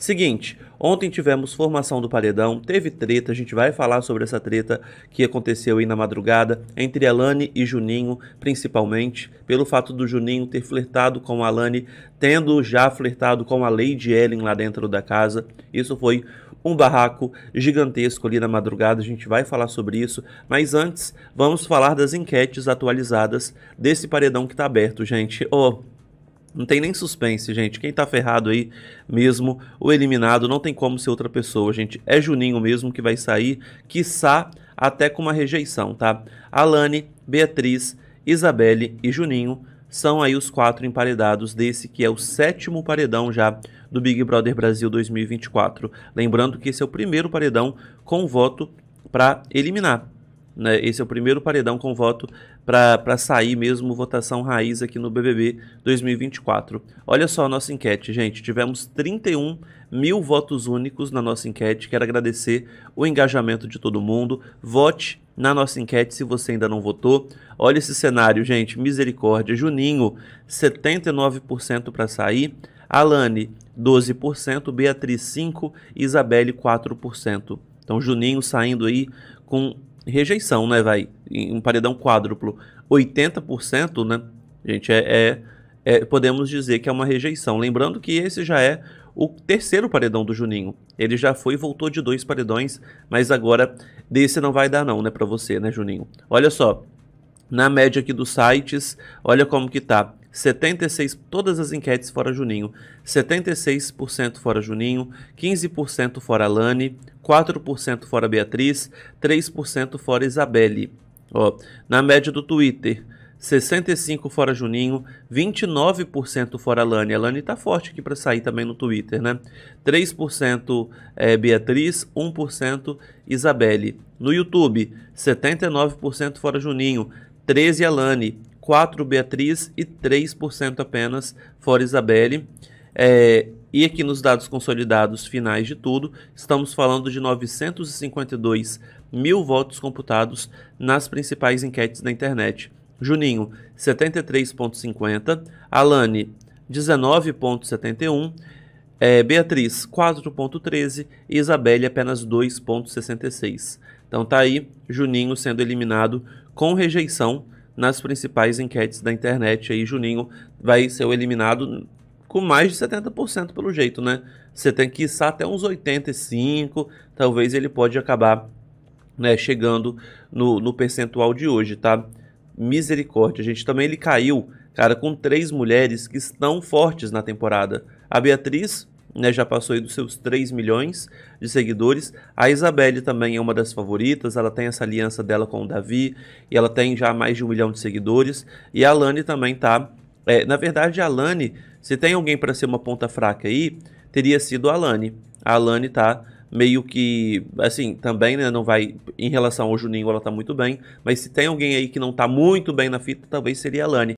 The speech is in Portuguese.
Seguinte, ontem tivemos formação do paredão, teve treta, a gente vai falar sobre essa treta que aconteceu aí na madrugada entre Alane e Juninho, principalmente pelo fato do Juninho ter flertado com a Alane, tendo já flertado com a Lady Ellen lá dentro da casa. Isso foi um barraco gigantesco ali na madrugada, a gente vai falar sobre isso, mas antes vamos falar das enquetes atualizadas desse paredão que está aberto, gente. Oh, não tem nem suspense, gente. Quem tá ferrado aí mesmo, o eliminado, não tem como ser outra pessoa, gente. É Juninho mesmo que vai sair, quiçá até com uma rejeição, tá? Alane, Beatriz, Isabelle e Juninho são aí os quatro emparedados desse que é o sétimo paredão já do Big Brother Brasil 2024. Lembrando que esse é o primeiro paredão com voto para eliminar. Né? Esse é o primeiro paredão com voto para sair mesmo votação raiz aqui no BBB 2024. Olha só a nossa enquete, gente. Tivemos 31 mil votos únicos na nossa enquete. Quero agradecer o engajamento de todo mundo. Vote na nossa enquete se você ainda não votou. Olha esse cenário, gente. Misericórdia. Juninho, 79% para sair. Alane, 12%. Beatriz, 5%. Isabelle, 4%. Então, Juninho saindo aí com rejeição, né, vai? Em um paredão quádruplo, 80%, né? Gente, é, é, é, podemos dizer que é uma rejeição. Lembrando que esse já é o terceiro paredão do Juninho. Ele já foi e voltou de dois paredões, mas agora desse não vai dar não, né, para você, né, Juninho? Olha só, na média aqui dos sites, olha como que tá. 76, todas as enquetes fora Juninho, 76% fora Juninho, 15% fora Lani, 4% fora Beatriz, 3% fora Isabelle. Ó, na média do Twitter, 65 fora Juninho, 29% fora Lani. A Lani tá forte aqui para sair também no Twitter, né? 3% é, eh, Beatriz, 1% Isabelle. No YouTube, 79% fora Juninho, 13 Alane, 4 Beatriz e 3% apenas fora Isabelle. É, e aqui nos dados consolidados finais de tudo, estamos falando de 952 mil votos computados nas principais enquetes da internet. Juninho, 73,50. Alane, 19,71. É, Beatriz, 4,13. E Isabelle, apenas 2,66. Então tá aí, Juninho sendo eliminado com rejeição nas principais enquetes da internet. Aí Juninho vai ser eliminado com mais de 70% pelo jeito, né? Você tem que estar até uns 85, talvez ele pode acabar né, chegando no, no percentual de hoje, tá? Misericórdia, gente. Também ele caiu, cara, com três mulheres que estão fortes na temporada. A Beatriz, né, já passou aí dos seus 3 milhões de seguidores. A Isabelle também é uma das favoritas, ela tem essa aliança dela com o Davi, e ela tem já mais de um milhão de seguidores. E a Alane também tá. É, na verdade, a Lani se tem alguém para ser uma ponta fraca aí, teria sido a Alane. A Alane tá meio que, assim, também, né, não vai, em relação ao Juninho, ela tá muito bem, mas se tem alguém aí que não tá muito bem na fita, talvez seria a Lani.